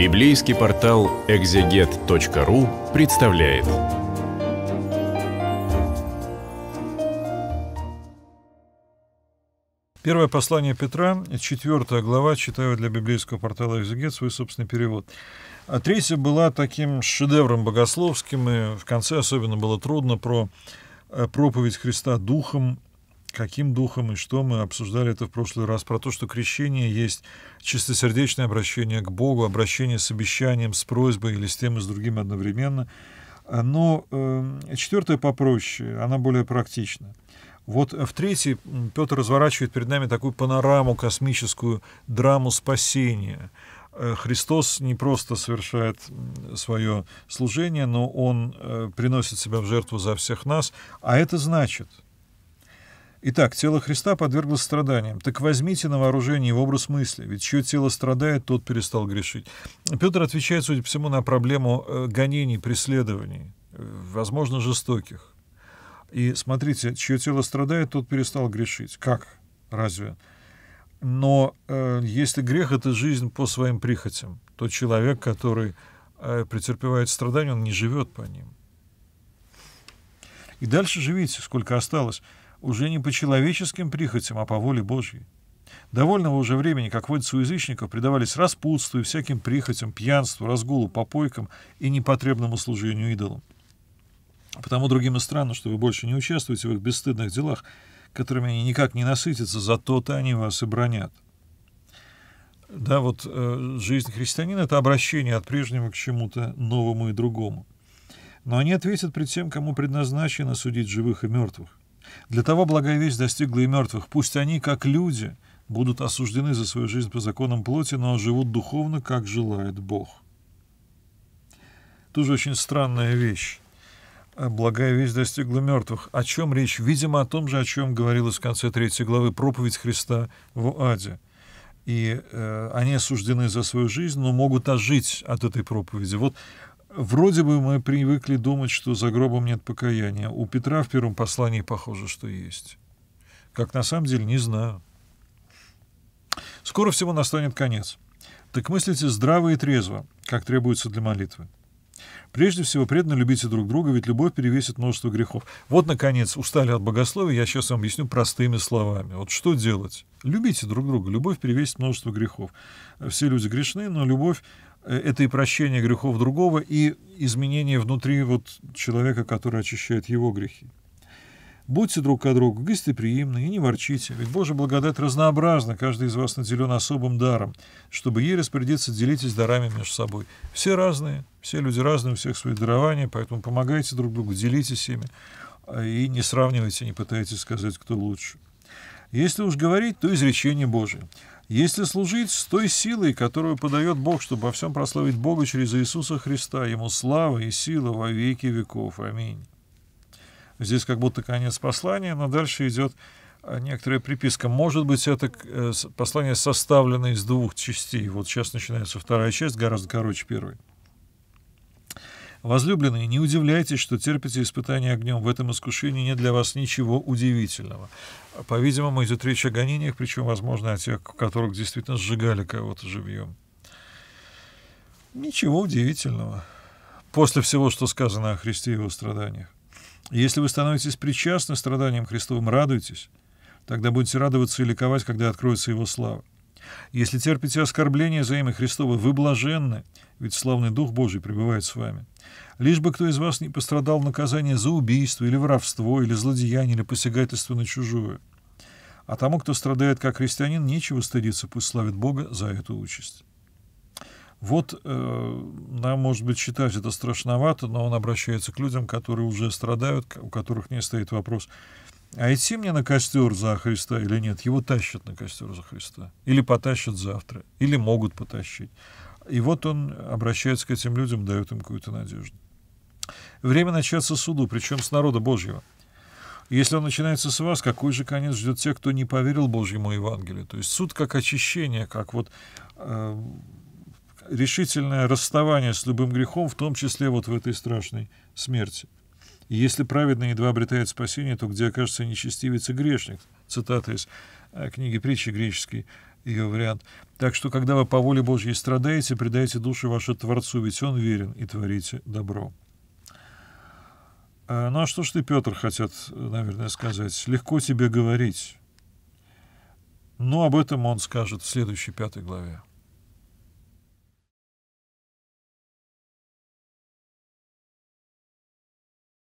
Библейский портал экзегет.ру представляет. Первое послание Петра, четвертая глава, читаю для библейского портала «Экзегет» свой собственный перевод. А третья была таким шедевром богословским, и в конце особенно было трудно про э, проповедь Христа Духом каким духом и что мы обсуждали это в прошлый раз, про то, что крещение есть чистосердечное обращение к Богу, обращение с обещанием, с просьбой или с тем и с другим одновременно. Но э, четвертое попроще, она более практична. Вот э, в третьей Петр разворачивает перед нами такую панораму, космическую драму спасения. Э, Христос не просто совершает свое служение, но Он э, приносит себя в жертву за всех нас, а это значит — Итак, тело Христа подверглось страданиям. Так возьмите на вооружение его образ мысли, ведь чье тело страдает, тот перестал грешить. Петр отвечает, судя по всему, на проблему э, гонений, преследований, э, возможно, жестоких. И смотрите, чье тело страдает, тот перестал грешить. Как? Разве? Но э, если грех — это жизнь по своим прихотям, то человек, который э, претерпевает страдания, он не живет по ним. И дальше живите, сколько осталось уже не по человеческим прихотям, а по воле Божьей. Довольного уже времени, как водится у язычников, предавались распутству и всяким прихотям, пьянству, разгулу, попойкам и непотребному служению идолам. Потому другим и странно, что вы больше не участвуете в их бесстыдных делах, которыми они никак не насытятся, зато-то они вас и бронят. Да, вот э, жизнь христианина — это обращение от прежнего к чему-то новому и другому. Но они ответят пред тем, кому предназначено судить живых и мертвых. Для того благая весть достигла и мертвых. Пусть они, как люди, будут осуждены за свою жизнь по законам плоти, но живут духовно, как желает Бог. Тоже очень странная вещь. Э, благая весть достигла мертвых. О чем речь? Видимо, о том же, о чем говорилось в конце третьей главы проповедь Христа в Аде. И э, они осуждены за свою жизнь, но могут ожить от этой проповеди. Вот Вроде бы мы привыкли думать, что за гробом нет покаяния. У Петра в первом послании похоже, что есть. Как на самом деле, не знаю. Скоро всего настанет конец. Так мыслите здраво и трезво, как требуется для молитвы. Прежде всего, преданно любите друг друга, ведь любовь перевесит множество грехов. Вот, наконец, устали от богословия, я сейчас вам объясню простыми словами. Вот что делать? Любите друг друга, любовь перевесит множество грехов. Все люди грешны, но любовь Э, это и прощение грехов другого, и изменение внутри вот человека, который очищает его грехи. Будьте друг к другу гостеприимны и не ворчите, ведь Божья благодать разнообразна, каждый из вас наделен особым даром. Чтобы ей распорядиться, делитесь дарами между собой. Все разные, все люди разные, у всех свои дарования, поэтому помогайте друг другу, делитесь ими э, и не сравнивайте, не пытайтесь сказать, кто лучше. Если уж говорить, то изречение Божие. Если служить с той силой, которую подает Бог, чтобы во всем прославить Бога через Иисуса Христа, Ему слава и сила во веки веков. Аминь. Здесь как будто конец послания, но дальше идет а, некоторая приписка. Может быть, это э, послание составлено из двух частей. Вот сейчас начинается вторая часть, гораздо короче первой. Возлюбленные, не удивляйтесь, что терпите испытания огнем. В этом искушении нет для вас ничего удивительного. По-видимому, идет речь о гонениях, причем, возможно, о тех, которых действительно сжигали кого-то живьем. Ничего удивительного. После всего, что сказано о Христе и его страданиях. Если вы становитесь причастны страданиям Христовым, радуйтесь. Тогда будете радоваться и ликовать, когда откроется его слава. Если терпите оскорбление за имя Христова, вы блаженны, ведь славный Дух Божий пребывает с вами. Лишь бы кто из вас не пострадал наказание за убийство или воровство, или злодеяние, или посягательство на чужое. А тому, кто страдает как христианин, нечего стыдиться, пусть славит Бога за эту участь. Вот э, нам, может быть, считать это страшновато, но он обращается к людям, которые уже страдают, у которых не стоит вопрос, а идти мне на костер за Христа или нет? Его тащат на костер за Христа. Или потащат завтра, или могут потащить. И вот он обращается к этим людям, дает им какую-то надежду. Время начаться суду, причем с народа Божьего. Если он начинается с вас, какой же конец ждет тех, кто не поверил Божьему Евангелию? То есть суд как очищение, как вот э, решительное расставание с любым грехом, в том числе вот в этой страшной смерти. И если праведный едва обретает спасение, то где окажется нечестивец и грешник? Цитата из э, книги притчи греческой ее вариант. Так что, когда вы по воле Божьей страдаете, предайте души ваши Творцу, ведь Он верен, и творите добро. А, ну а что ж ты, Петр, хотят, наверное, сказать? Легко тебе говорить. Но об этом он скажет в следующей пятой главе.